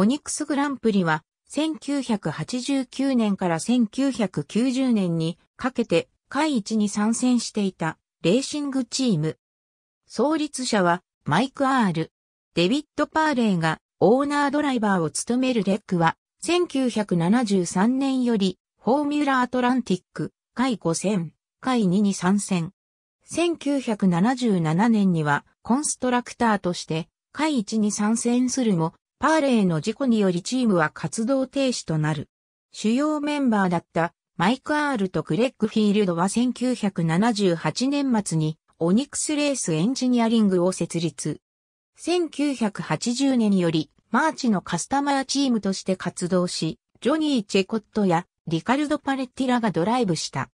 オニクスグランプリは、1989年から1990年にかけて、会一に参戦していたレーシングチーム。創立者はマイク・アール。デビッド・パーレイがオーナードライバーを務めるレックは1973年よりフォーミュラ・アトランティック回5000回2に参戦。1977年にはコンストラクターとして回一に参戦するもパーレーの事故によりチームは活動停止となる。主要メンバーだったマイク・アールとグレッグ・フィールドは1978年末にオニクスレースエンジニアリングを設立。1980年よりマーチのカスタマーチームとして活動し、ジョニー・チェコットやリカルド・パレッティラがドライブした。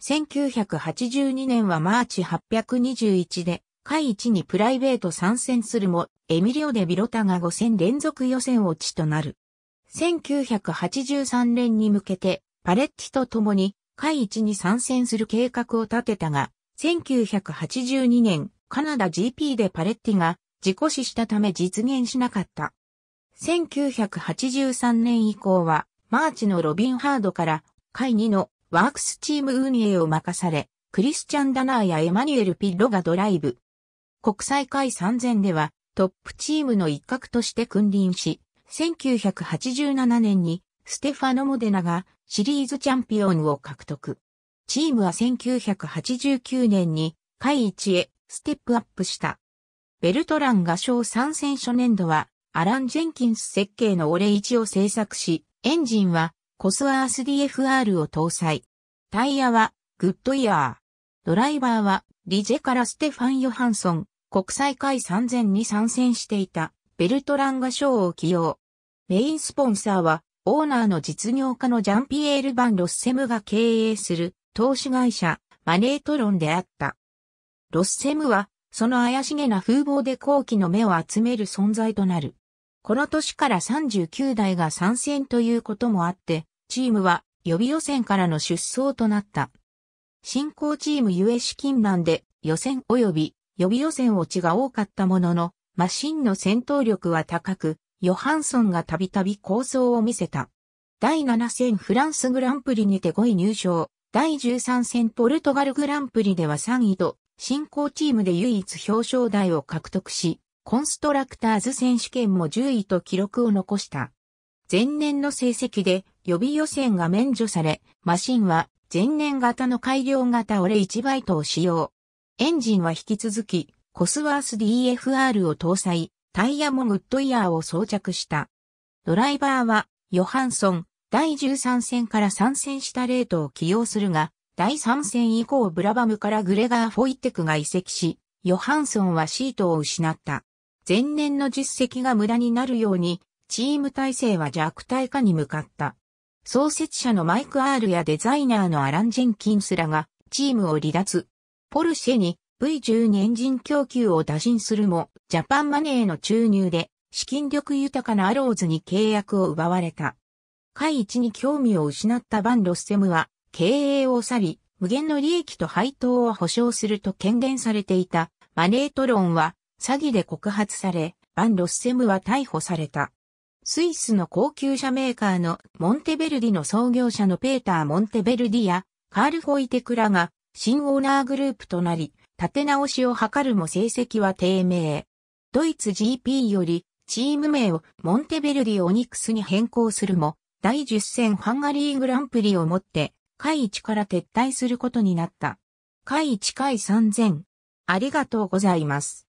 1982年はマーチ821で、下位置にプライベート参戦するも、エミリオ・デ・ビロタが5戦連続予選落ちとなる。1983年に向けて、パレッティと共に、会一に参戦する計画を立てたが、1982年、カナダ GP でパレッティが事故死したため実現しなかった。1983年以降は、マーチのロビン・ハードから、会2のワークスチーム運営を任され、クリスチャン・ダナーやエマニュエル・ピッロがドライブ。国際会3000では、トップチームの一角として君臨し、1987年にステファノ・モデナがシリーズチャンピオンを獲得。チームは1989年に会一へステップアップした。ベルトランが賞参戦初年度はアラン・ジェンキンス設計のオレ1を製作し、エンジンはコスワース DFR を搭載。タイヤはグッドイヤー。ドライバーはリジェからステファン・ヨハンソン。国際会参戦に参戦していたベルトランが賞を起用。メインスポンサーはオーナーの実業家のジャンピエール・バン・ロッセムが経営する投資会社マネートロンであった。ロッセムはその怪しげな風貌で後期の目を集める存在となる。この年から39代が参戦ということもあって、チームは予備予選からの出走となった。進行チームゆえ資金難で予選及び予備予選落ちが多かったものの、マシンの戦闘力は高く、ヨハンソンがたびたび構想を見せた。第7戦フランスグランプリにて5位入賞、第13戦ポルトガルグランプリでは3位と、新興チームで唯一表彰台を獲得し、コンストラクターズ選手権も10位と記録を残した。前年の成績で予備予選が免除され、マシンは前年型の改良型オレ1バイトを使用。エンジンは引き続き、コスワース DFR を搭載、タイヤもグッドイヤーを装着した。ドライバーは、ヨハンソン、第13戦から参戦したレートを起用するが、第3戦以降ブラバムからグレガー・フォイテクが移籍し、ヨハンソンはシートを失った。前年の実績が無駄になるように、チーム体制は弱体化に向かった。創設者のマイク・アールやデザイナーのアラン・ジェンキンスらが、チームを離脱、ポルシェに V12 エンジン供給を打診するも、ジャパンマネーの注入で、資金力豊かなアローズに契約を奪われた。会一に興味を失ったバン・ロッセムは、経営を去り、無限の利益と配当を保証すると権限されていた、マネートロンは、詐欺で告発され、バン・ロッセムは逮捕された。スイスの高級車メーカーのモンテベルディの創業者のペーター・モンテベルディや、カール・ホイテクラが、新オーナーグループとなり、立て直しを図るも成績は低迷。ドイツ GP よりチーム名をモンテベルディオニクスに変更するも、第10戦ハンガリーグランプリをもって、会一から撤退することになった。会一回3000。ありがとうございます。